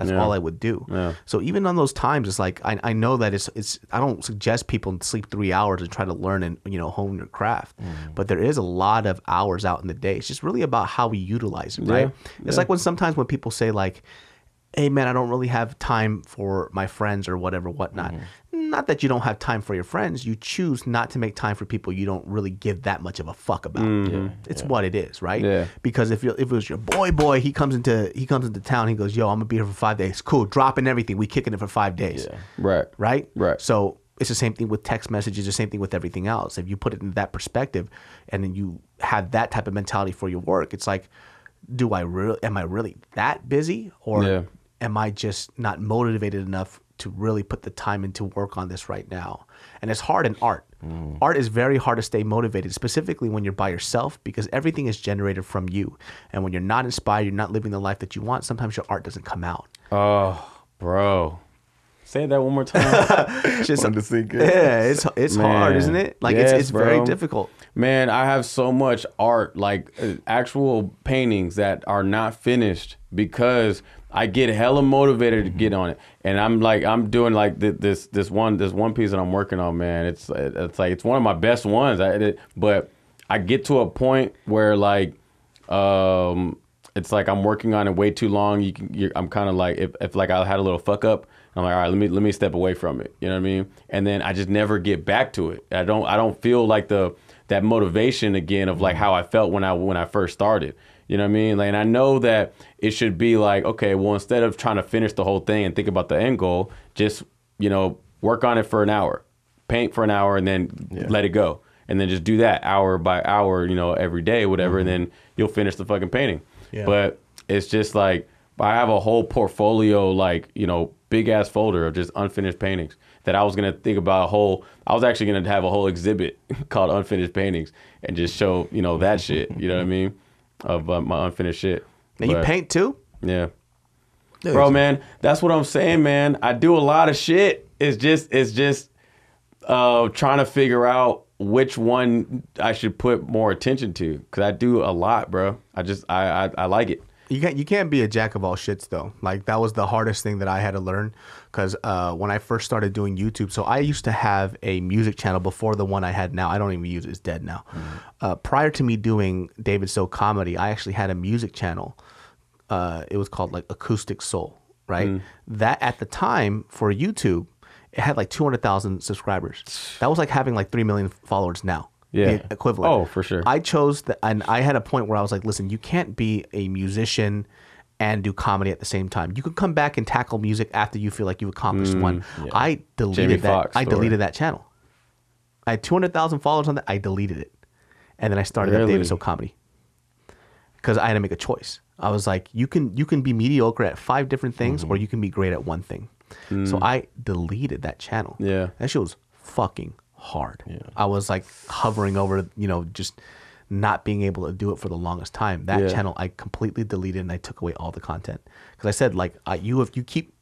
That's yeah. all I would do. Yeah. So even on those times, it's like I, I know that it's it's I don't suggest people sleep three hours and try to learn and you know hone your craft, mm. but there is a lot of hours out in the day. It's just really about how we utilize it, right? It's like when sometimes when people say like hey man i don't really have time for my friends or whatever whatnot mm-hmm. not that you don't have time for your friends you choose not to make time for people you don't really give that much of a fuck about mm-hmm. yeah. it's yeah. what it is right yeah. because if, you if it was your boy boy he comes into he comes into town he goes yo i'm gonna be here for five days cool dropping everything we kicking it for five days yeah. right right right so it's the same thing with text messages the same thing with everything else if you put it in that perspective and then you have that type of mentality for your work it's like do I really am I really that busy or yeah am I just not motivated enough to really put the time into work on this right now? And it's hard in art. Mm. Art is very hard to stay motivated, specifically when you're by yourself, because everything is generated from you. And when you're not inspired, you're not living the life that you want, sometimes your art doesn't come out. Oh, bro. Say that one more time. Just to sink in. Yeah, it's it's hard, isn't it? Like yes, it's it's very difficult. Man, I have so much art, like uh, actual paintings that are not finished because I get hella motivated to get mm-hmm. on it, and I'm like, I'm doing like th- this this one this one piece that I'm working on, man. It's it's like it's one of my best ones. I, it, but I get to a point where like, um, it's like I'm working on it way too long. You can, I'm kind of like, if, if like I had a little fuck up, I'm like, all right, let me let me step away from it. You know what I mean? And then I just never get back to it. I don't I don't feel like the that motivation again of like mm-hmm. how I felt when I when I first started. You know what I mean? Like, and I know that it should be like, okay, well, instead of trying to finish the whole thing and think about the end goal, just you know, work on it for an hour, paint for an hour, and then yeah. let it go, and then just do that hour by hour, you know, every day, whatever, mm-hmm. and then you'll finish the fucking painting. Yeah. But it's just like I have a whole portfolio, like you know, big ass folder of just unfinished paintings that I was gonna think about a whole. I was actually gonna have a whole exhibit called unfinished paintings and just show you know that shit. You know what I mean? of uh, my unfinished shit. And you paint too? Yeah. Yeah, Bro, man, that's what I'm saying, man. I do a lot of shit. It's just, it's just uh, trying to figure out which one I should put more attention to because I do a lot, bro. I just, I, I, I like it you can't you can't be a jack of all shits though. Like that was the hardest thing that I had to learn because uh, when I first started doing YouTube, so I used to have a music channel before the one I had now. I don't even use it; it's dead now. Mm-hmm. Uh, prior to me doing David Soul comedy, I actually had a music channel. Uh, it was called like Acoustic Soul, right? Mm. That at the time for YouTube, it had like two hundred thousand subscribers. That was like having like three million followers now yeah. equivalent. Oh, for sure. I chose that, and I had a point where I was like, listen, you can't be a musician and do comedy at the same time. You could come back and tackle music after you feel like you've accomplished mm, one. Yeah. I deleted Jamie that. Fox I story. deleted that channel. I had 200,000 followers on that. I deleted it. And then I started really? up David So Comedy because I had to make a choice. I was like, you can you can be mediocre at five different things, mm-hmm. or you can be great at one thing. Mm. So I deleted that channel. Yeah, that shit was fucking hard. Yeah. I was like hovering over, you know, just not being able to do it for the longest time. That yeah. channel I completely deleted and I took away all the content because I said like you if you keep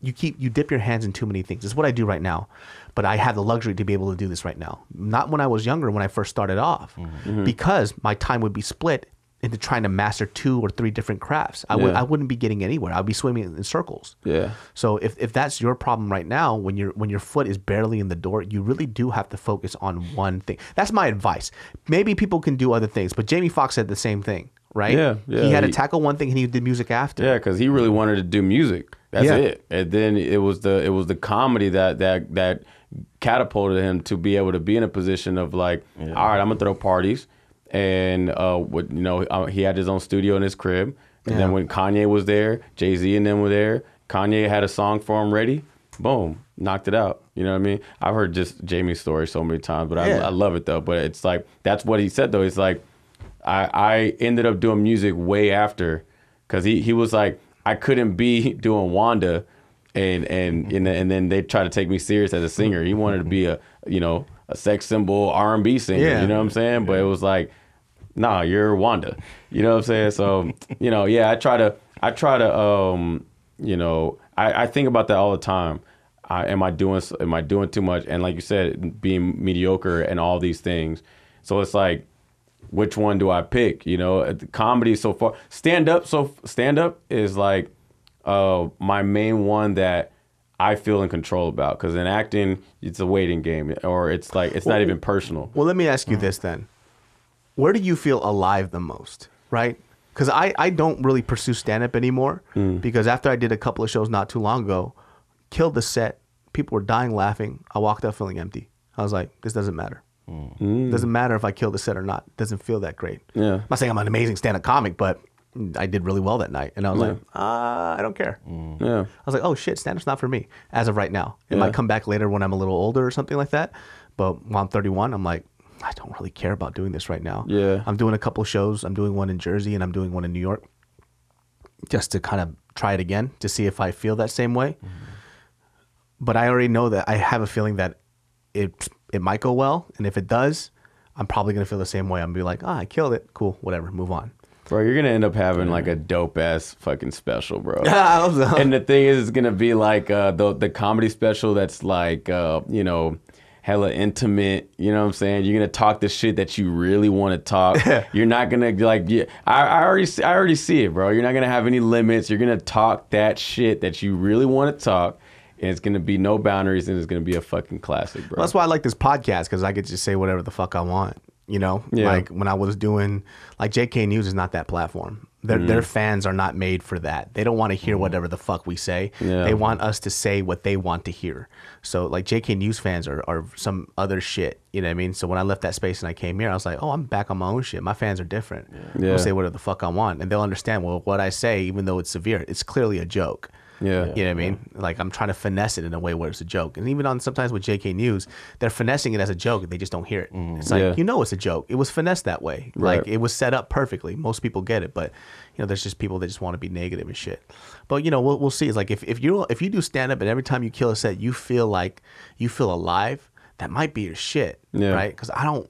you keep you dip your hands in too many things. It's what I do right now, but I have the luxury to be able to do this right now. Not when I was younger, when I first started off, mm-hmm. mm-hmm. because my time would be split into trying to master two or three different crafts. I yeah. would wouldn't be getting anywhere. I'd be swimming in circles. Yeah. So if, if that's your problem right now, when your when your foot is barely in the door, you really do have to focus on one thing. That's my advice. Maybe people can do other things, but Jamie Foxx said the same thing, right? Yeah. yeah he had to tackle one thing and he did music after. Yeah, because he really wanted to do music. That's yeah. it. And then it was the it was the comedy that that that catapulted him to be able to be in a position of like, all right, I'm gonna throw parties and uh, you know uh, he had his own studio in his crib. And yeah. then when Kanye was there, Jay Z and them were there. Kanye had a song for him ready. Boom, knocked it out. You know what I mean? I've heard just Jamie's story so many times, but yeah. I, I love it though. But it's like that's what he said though. It's like I I ended up doing music way after because he he was like I couldn't be doing Wanda. And and and and then they try to take me serious as a singer. He wanted to be a you know a sex symbol R and B singer. Yeah. You know what I'm saying? But it was like nah, you're Wanda. You know what I'm saying? So, you know, yeah, I try to, I try to, um, you know, I, I think about that all the time. I, am I doing, am I doing too much? And like you said, being mediocre and all these things. So it's like, which one do I pick? You know, uh, comedy so far, stand up. So stand up is like uh, my main one that I feel in control about because in acting, it's a waiting game or it's like it's well, not even personal. Well, let me ask you mm. this then where do you feel alive the most, right? Because I, I don't really pursue stand up anymore mm. because after I did a couple of shows not too long ago, killed the set, people were dying laughing. I walked out feeling empty. I was like, this doesn't matter. Mm. Doesn't matter if I kill the set or not. Doesn't feel that great. Yeah. I'm not saying I'm an amazing stand up comic, but I did really well that night. And I was yeah. like, uh, I don't care. Mm. Yeah. I was like, oh shit, stand up's not for me as of right now. It yeah. might come back later when I'm a little older or something like that. But when I'm 31, I'm like, I don't really care about doing this right now. Yeah. I'm doing a couple shows. I'm doing one in Jersey and I'm doing one in New York just to kind of try it again to see if I feel that same way. Mm-hmm. But I already know that I have a feeling that it it might go well and if it does, I'm probably going to feel the same way. I'm going to be like, "Ah, oh, I killed it. Cool, whatever. Move on." Bro, you're gonna end up having like a dope ass fucking special, bro. and the thing is, it's gonna be like uh, the the comedy special that's like uh, you know hella intimate. You know what I'm saying? You're gonna talk the shit that you really want to talk. You're not gonna like. Yeah, I, I already see, I already see it, bro. You're not gonna have any limits. You're gonna talk that shit that you really want to talk. And it's gonna be no boundaries, and it's gonna be a fucking classic, bro. Well, that's why I like this podcast because I could just say whatever the fuck I want. You know, yeah. like when I was doing like JK News is not that platform. Their, mm. their fans are not made for that. They don't want to hear mm. whatever the fuck we say. Yeah. They want us to say what they want to hear. So like JK News fans are, are some other shit. You know what I mean? So when I left that space and I came here, I was like, oh, I'm back on my own shit. My fans are different. Yeah. I'll say whatever the fuck I want, and they'll understand. Well, what I say, even though it's severe, it's clearly a joke. Yeah. You know what I mean? Like I'm trying to finesse it in a way where it's a joke. And even on sometimes with JK News, they're finessing it as a joke they just don't hear it. Mm, it's like, yeah. you know it's a joke. It was finessed that way. Right. Like it was set up perfectly. Most people get it, but you know, there's just people that just want to be negative and shit. But you know, we'll we'll see. It's like if, if you if you do stand up and every time you kill a set you feel like you feel alive, that might be your shit. Yeah. Right? Because I don't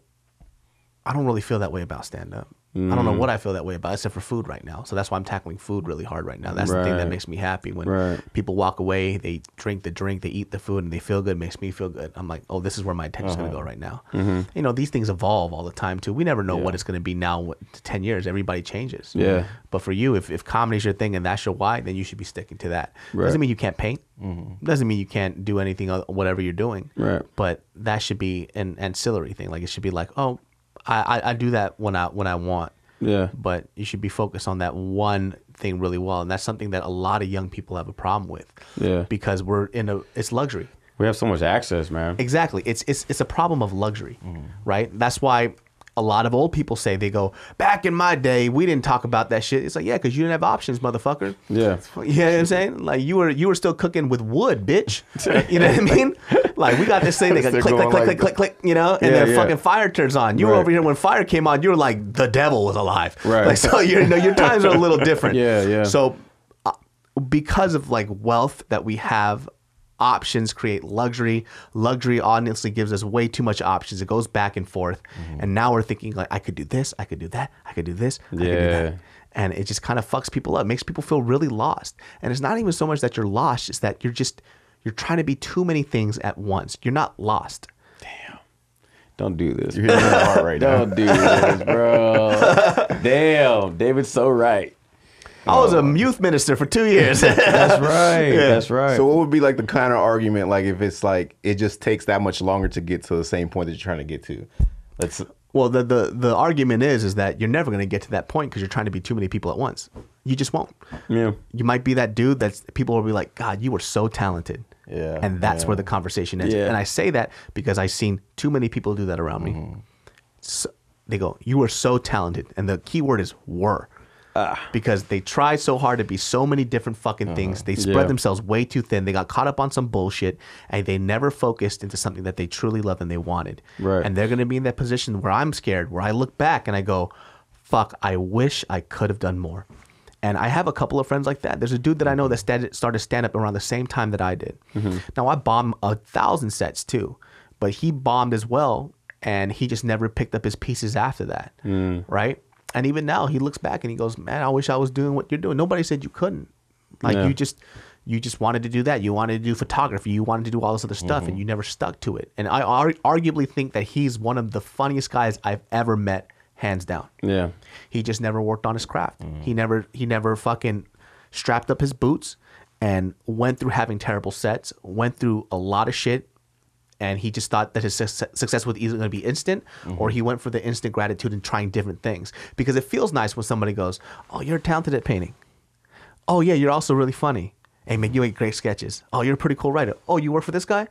I don't really feel that way about stand up. Mm. I don't know mm-hmm. what I feel that way about except for food right now. So that's why I'm tackling food really hard right now. That's right. the thing that makes me happy. When right. people walk away, they drink the drink, they eat the food, and they feel good, makes me feel good. I'm like, oh, this is where my attention's uh-huh. gonna go right now. Mm-hmm. You know, these things evolve all the time too. We never know yeah. what it's gonna be now. What, Ten years, everybody changes. Yeah. But for you, if if comedy's your thing and that's your why, then you should be sticking to that. Right. Doesn't mean you can't paint. Mm-hmm. Doesn't mean you can't do anything, whatever you're doing. Right. But that should be an ancillary thing. Like it should be like, oh, I, I, I do that when I when I want. Yeah. But you should be focused on that one thing really well, and that's something that a lot of young people have a problem with. Yeah. Because we're in a it's luxury. We have so much access, man. Exactly. It's it's it's a problem of luxury, mm. right? That's why a lot of old people say they go back in my day we didn't talk about that shit it's like yeah because you didn't have options motherfucker yeah you know what i'm saying like you were you were still cooking with wood bitch you know what i mean like we got this thing that click click click like click click click you know and yeah, then yeah. fucking fire turns on you right. were over here when fire came on you were like the devil was alive right like so you know your times are a little different yeah yeah so uh, because of like wealth that we have options create luxury. Luxury honestly gives us way too much options. It goes back and forth. Mm-hmm. And now we're thinking like I could do this, I could do that, I could do this, yeah. I could do that. And it just kind of fucks people up, makes people feel really lost. And it's not even so much that you're lost, it's that you're just you're trying to be too many things at once. You're not lost. Damn. Don't do this. You're hitting my heart right now. Don't do this, bro. Damn. David's so right. I was a oh. youth minister for two years. that's right. Yeah. That's right. So what would be like the counter argument? Like if it's like it just takes that much longer to get to the same point that you're trying to get to. Let's. well, the the the argument is is that you're never going to get to that point because you're trying to be too many people at once. You just won't. Yeah. You might be that dude that's people will be like, God, you were so talented. Yeah. And that's yeah. where the conversation ends. Yeah. And I say that because I've seen too many people do that around me. Mm-hmm. So, they go, "You were so talented," and the key word is "were." because they tried so hard to be so many different fucking uh, things. They spread yeah. themselves way too thin. They got caught up on some bullshit and they never focused into something that they truly loved and they wanted. Right. And they're going to be in that position where I'm scared, where I look back and I go, fuck, I wish I could have done more. And I have a couple of friends like that. There's a dude that I know mm-hmm. that started stand up around the same time that I did. Mm-hmm. Now, I bombed a thousand sets too, but he bombed as well and he just never picked up his pieces after that. Mm. Right? And even now, he looks back and he goes, "Man, I wish I was doing what you're doing." Nobody said you couldn't. Like yeah. you just you just wanted to do that. You wanted to do photography. You wanted to do all this other stuff, mm-hmm. and you never stuck to it. And I ar- arguably think that he's one of the funniest guys I've ever met, hands down. Yeah. He just never worked on his craft. Mm-hmm. He never he never fucking strapped up his boots and went through having terrible sets. Went through a lot of shit and he just thought that his success was either going to be instant mm-hmm. or he went for the instant gratitude and trying different things because it feels nice when somebody goes oh you're talented at painting oh yeah you're also really funny hey man you make great sketches oh you're a pretty cool writer oh you work for this guy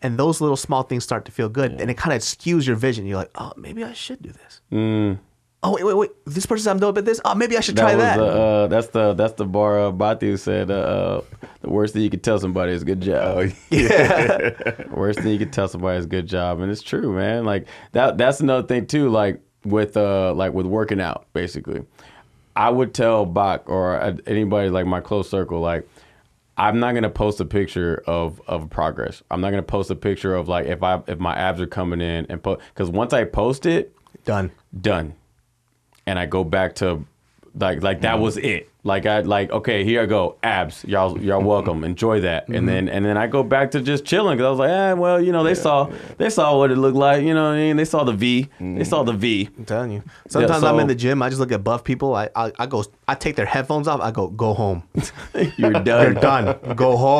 and those little small things start to feel good yeah. and it kind of skews your vision you're like oh maybe i should do this mm oh wait, wait, wait, this person's I'm dope at this. Oh, maybe I should that try was, that. Uh, uh that's the that's the bar uh, Batu said. Uh, uh, the worst thing you could tell somebody is good job. Oh, yeah. worst thing you could tell somebody is good job, and it's true, man. Like that. That's another thing too. Like with uh, like with working out, basically, I would tell Bach or uh, anybody like my close circle, like. I'm not gonna post a picture of of progress. I'm not gonna post a picture of like if I if my abs are coming in and put because once I post it, done, done and I go back to like like that was it. Like I like okay, here I go abs. Y'all y'all welcome. Enjoy that. Mm-hmm. And then and then I go back to just chilling because I was like, eh, well, you know, they yeah, saw yeah. they saw what it looked like. You know what I mean? They saw the V. Mm-hmm. They saw the V. Mm-hmm. I'm telling you. Sometimes yeah, so, I'm in the gym. I just look at buff people. I, I I go. I take their headphones off. I go go home. You're done. You're done. Go home.